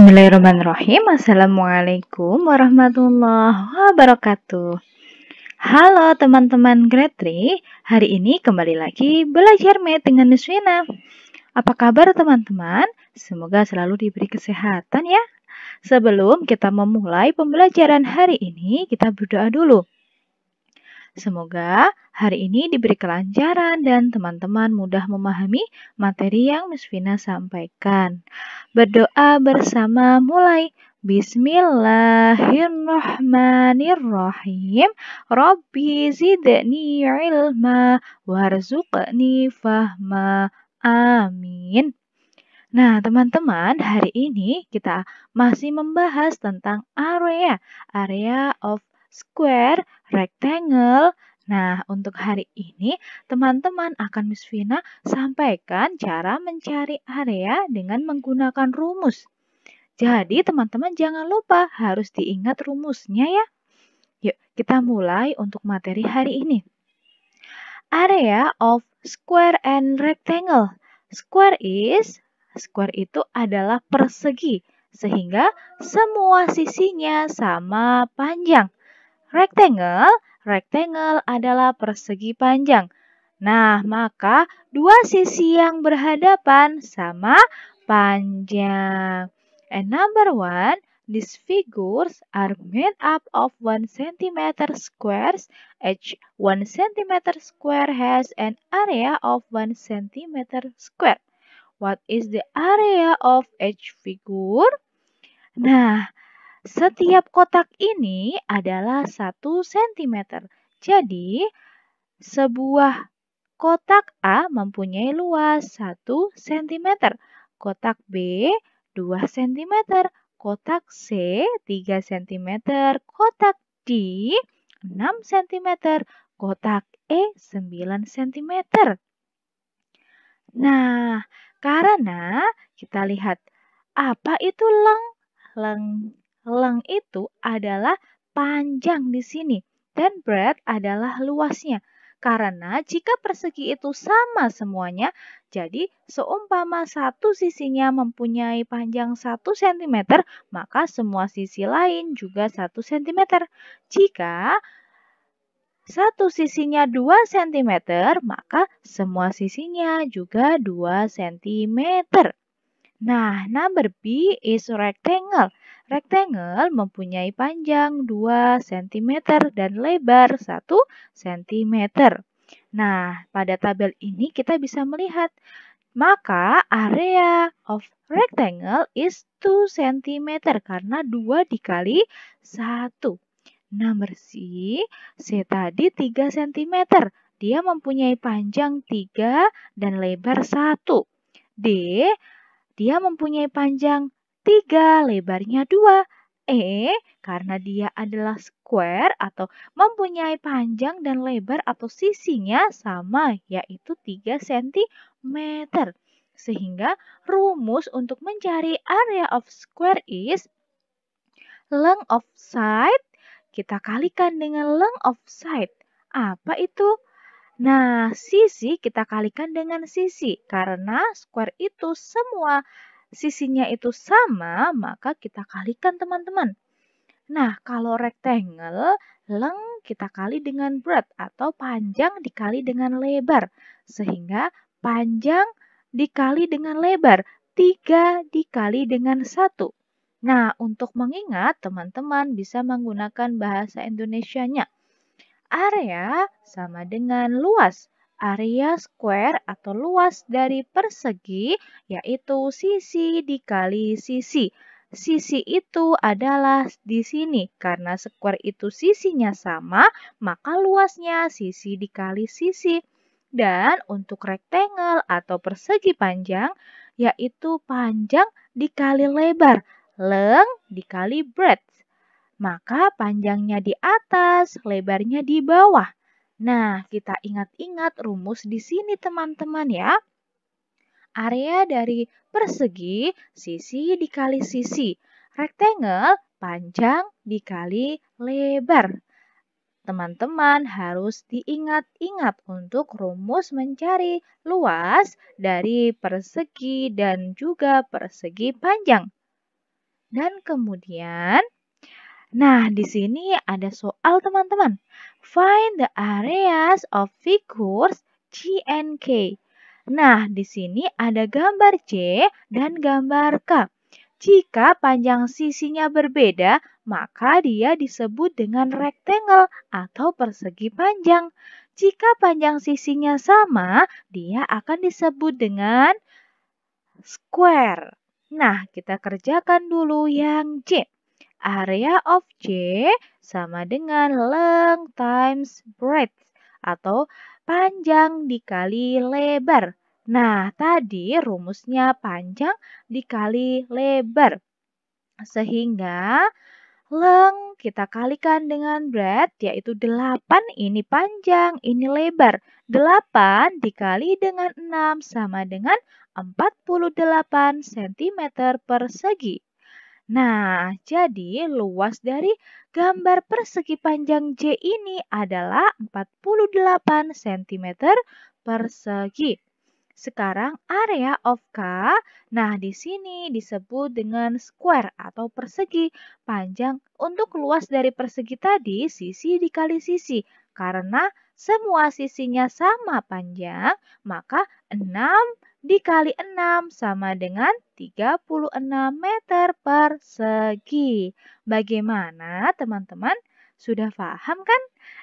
Bismillahirrahmanirrahim. Assalamualaikum warahmatullahi wabarakatuh. Halo teman-teman Gretri. Hari ini kembali lagi belajar med dengan Wina Apa kabar teman-teman? Semoga selalu diberi kesehatan ya. Sebelum kita memulai pembelajaran hari ini, kita berdoa dulu. Semoga hari ini diberi kelancaran dan teman-teman mudah memahami materi yang Miss Vina sampaikan. Berdoa bersama mulai. Bismillahirrahmanirrahim. Rabbi zidni ilma warzuqni fahma. Amin. Nah, teman-teman, hari ini kita masih membahas tentang area, area of square, rectangle. Nah, untuk hari ini teman-teman akan Miss Vina sampaikan cara mencari area dengan menggunakan rumus. Jadi, teman-teman jangan lupa harus diingat rumusnya ya. Yuk, kita mulai untuk materi hari ini. Area of square and rectangle. Square is square itu adalah persegi sehingga semua sisinya sama panjang. Rectangle, rectangle adalah persegi panjang. Nah, maka dua sisi yang berhadapan sama panjang. And number one, These figures are made up of one centimeter squares. Each 1 centimeter square has an area of one centimeter square. What is the area of each figure? Nah, setiap kotak ini adalah 1 cm. Jadi, sebuah kotak A mempunyai luas 1 cm, kotak B 2 cm, kotak C 3 cm, kotak D 6 cm, kotak E 9 cm. Nah, karena kita lihat apa itu leng? Leng Leng itu adalah panjang di sini dan breadth adalah luasnya. Karena jika persegi itu sama semuanya, jadi seumpama satu sisinya mempunyai panjang 1 cm, maka semua sisi lain juga 1 cm. Jika satu sisinya 2 cm, maka semua sisinya juga 2 cm. Nah, number B is rectangle. Rectangle mempunyai panjang 2 cm dan lebar 1 cm. Nah, pada tabel ini kita bisa melihat maka area of rectangle is 2 cm karena 2 dikali 1. Number C, C tadi 3 cm. Dia mempunyai panjang 3 dan lebar 1. D, dia mempunyai panjang 3, lebarnya 2. E eh, karena dia adalah square atau mempunyai panjang dan lebar atau sisinya sama yaitu 3 cm. Sehingga rumus untuk mencari area of square is length of side kita kalikan dengan length of side. Apa itu? Nah, sisi kita kalikan dengan sisi karena square itu semua sisinya itu sama, maka kita kalikan teman-teman. Nah, kalau rectangle, leng kita kali dengan breadth atau panjang dikali dengan lebar. Sehingga panjang dikali dengan lebar, 3 dikali dengan satu. Nah, untuk mengingat, teman-teman bisa menggunakan bahasa Indonesianya. Area sama dengan luas area square atau luas dari persegi yaitu sisi dikali sisi. Sisi itu adalah di sini karena square itu sisinya sama, maka luasnya sisi dikali sisi. Dan untuk rectangle atau persegi panjang yaitu panjang dikali lebar, leng dikali breadth. Maka panjangnya di atas, lebarnya di bawah. Nah, kita ingat-ingat rumus di sini teman-teman ya. Area dari persegi, sisi dikali sisi. rectangle panjang dikali lebar. Teman-teman harus diingat-ingat untuk rumus mencari luas dari persegi dan juga persegi panjang. Dan kemudian Nah, di sini ada soal teman-teman. Find the areas of figures G and K. Nah, di sini ada gambar C dan gambar K. Jika panjang sisinya berbeda, maka dia disebut dengan rectangle atau persegi panjang. Jika panjang sisinya sama, dia akan disebut dengan square. Nah, kita kerjakan dulu yang C. Area of J sama dengan length times breadth atau panjang dikali lebar. Nah, tadi rumusnya panjang dikali lebar. Sehingga length kita kalikan dengan breadth yaitu 8 ini panjang, ini lebar. 8 dikali dengan 6 sama dengan 48 cm persegi. Nah, jadi luas dari gambar persegi panjang J ini adalah 48 cm persegi. Sekarang area of K, nah di sini disebut dengan square atau persegi panjang untuk luas dari persegi tadi sisi dikali sisi. Karena semua sisinya sama panjang, maka 6 dikali 6 sama dengan 36 meter persegi. Bagaimana teman-teman? Sudah paham kan?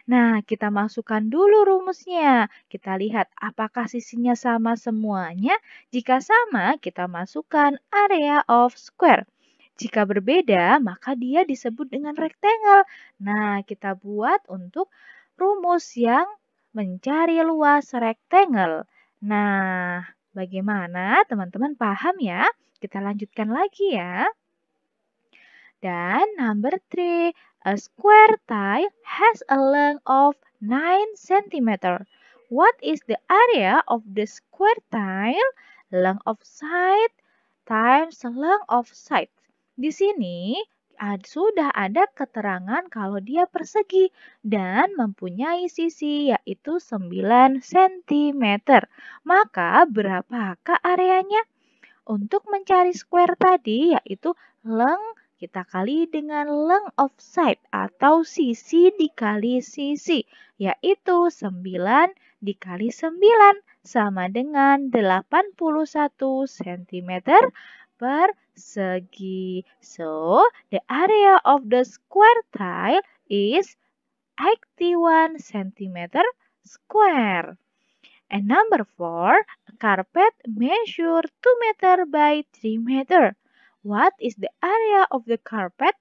Nah, kita masukkan dulu rumusnya. Kita lihat apakah sisinya sama semuanya. Jika sama, kita masukkan area of square. Jika berbeda, maka dia disebut dengan rectangle. Nah, kita buat untuk rumus yang mencari luas rectangle. Nah, Bagaimana teman-teman paham ya? Kita lanjutkan lagi ya. Dan number 3, a square tile has a length of 9 cm. What is the area of the square tile? Length of side times length of side. Di sini sudah ada keterangan kalau dia persegi dan mempunyai sisi yaitu 9 cm. Maka berapakah areanya? Untuk mencari square tadi yaitu leng kita kali dengan leng of side atau sisi dikali sisi yaitu 9 dikali 9 sama dengan 81 cm per segi. So, the area of the square tile is 81 cm square. And number 4, a carpet measure 2 meter by 3 meter. What is the area of the carpet?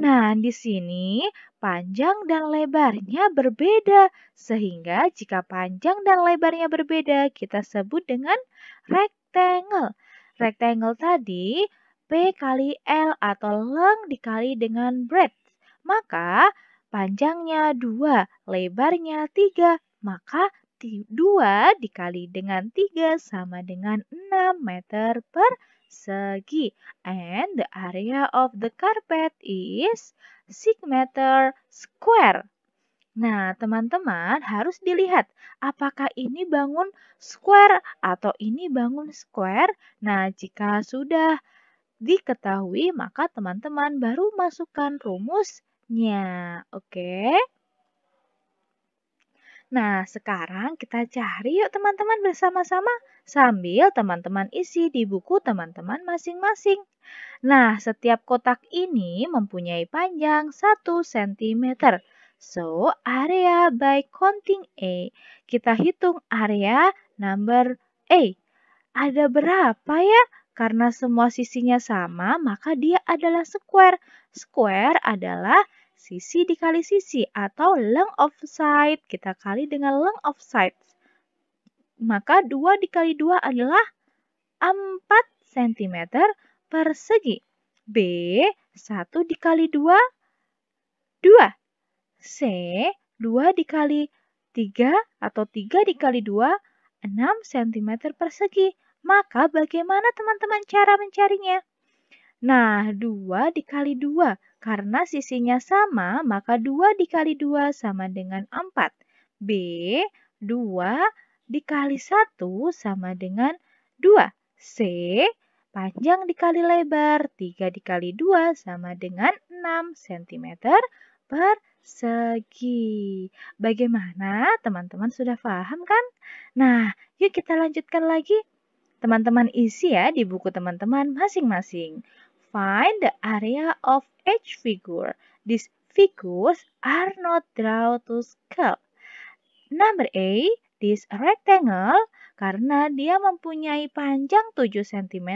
Nah, di sini panjang dan lebarnya berbeda, sehingga jika panjang dan lebarnya berbeda, kita sebut dengan rectangle. Rectangle tadi P kali L atau length dikali dengan breadth. Maka panjangnya 2, lebarnya 3. Maka 2 dikali dengan 3 sama dengan 6 meter per segi. And the area of the carpet is 6 meter square. Nah, teman-teman harus dilihat apakah ini bangun square atau ini bangun square. Nah, jika sudah diketahui, maka teman-teman baru masukkan rumusnya. Oke. Nah, sekarang kita cari yuk teman-teman bersama-sama sambil teman-teman isi di buku teman-teman masing-masing. Nah, setiap kotak ini mempunyai panjang 1 cm So, area by counting A. Kita hitung area number A. Ada berapa ya? Karena semua sisinya sama, maka dia adalah square. Square adalah sisi dikali sisi atau length of side. Kita kali dengan length of side. Maka 2 dikali 2 adalah 4 cm persegi. B 1 dikali 2, 2. C 2 dikali 3 atau 3 dikali 2 6 cm persegi. Maka bagaimana teman-teman cara mencarinya? Nah, 2 dikali 2. Karena sisinya sama, maka 2 dikali 2 sama dengan 4. B 2 dikali 1 sama dengan 2. C panjang dikali lebar 3 dikali 2 sama dengan 6 cm persegi segi. Bagaimana teman-teman sudah paham kan? Nah, yuk kita lanjutkan lagi. Teman-teman isi ya di buku teman-teman masing-masing. Find the area of each figure. These figures are not drawn to scale. Number A, this rectangle karena dia mempunyai panjang 7 cm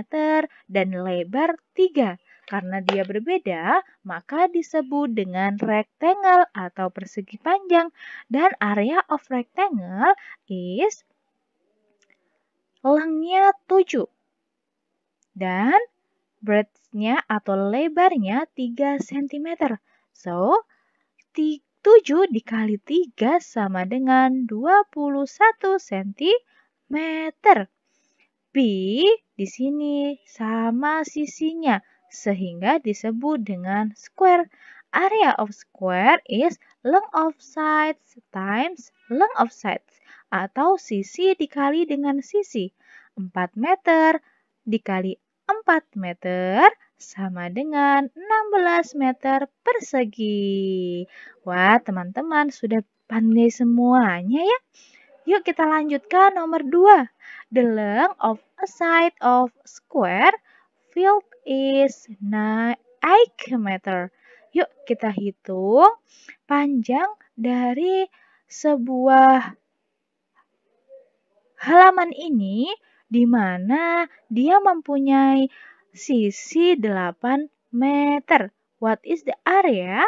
dan lebar 3 karena dia berbeda, maka disebut dengan rectangle atau persegi panjang dan area of rectangle is lengnya 7 dan breadth-nya atau lebarnya 3 cm. So, 7 dikali 3 sama dengan 21 cm. B di sini sama sisinya sehingga disebut dengan square. Area of square is length of sides times length of sides atau sisi dikali dengan sisi. 4 meter dikali 4 meter sama dengan 16 meter persegi. Wah, teman-teman sudah pandai semuanya ya. Yuk kita lanjutkan nomor 2. The length of a side of square field is 9 meter. Yuk kita hitung panjang dari sebuah halaman ini di mana dia mempunyai sisi 8 meter. What is the area?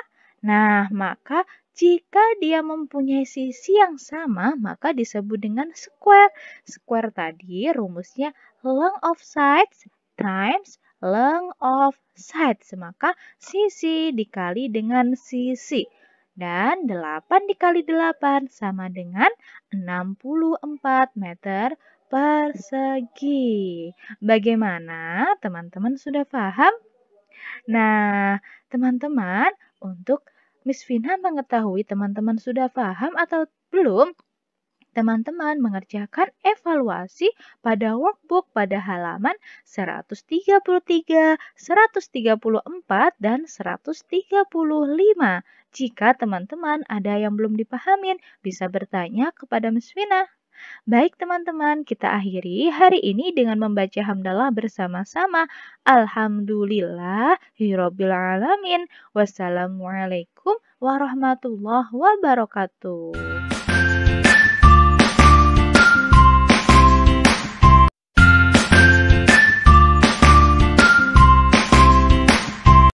Nah, maka jika dia mempunyai sisi yang sama, maka disebut dengan square. Square tadi rumusnya length of sides times length of side, Maka sisi dikali dengan sisi. Dan 8 dikali 8 sama dengan 64 meter persegi. Bagaimana teman-teman sudah paham? Nah, teman-teman untuk Miss Vina mengetahui teman-teman sudah paham atau belum, teman-teman mengerjakan evaluasi pada workbook pada halaman 133, 134, dan 135. Jika teman-teman ada yang belum dipahamin, bisa bertanya kepada Miss Wina. Baik teman-teman, kita akhiri hari ini dengan membaca hamdalah bersama-sama. Alhamdulillah, alamin. Wassalamualaikum warahmatullahi wabarakatuh.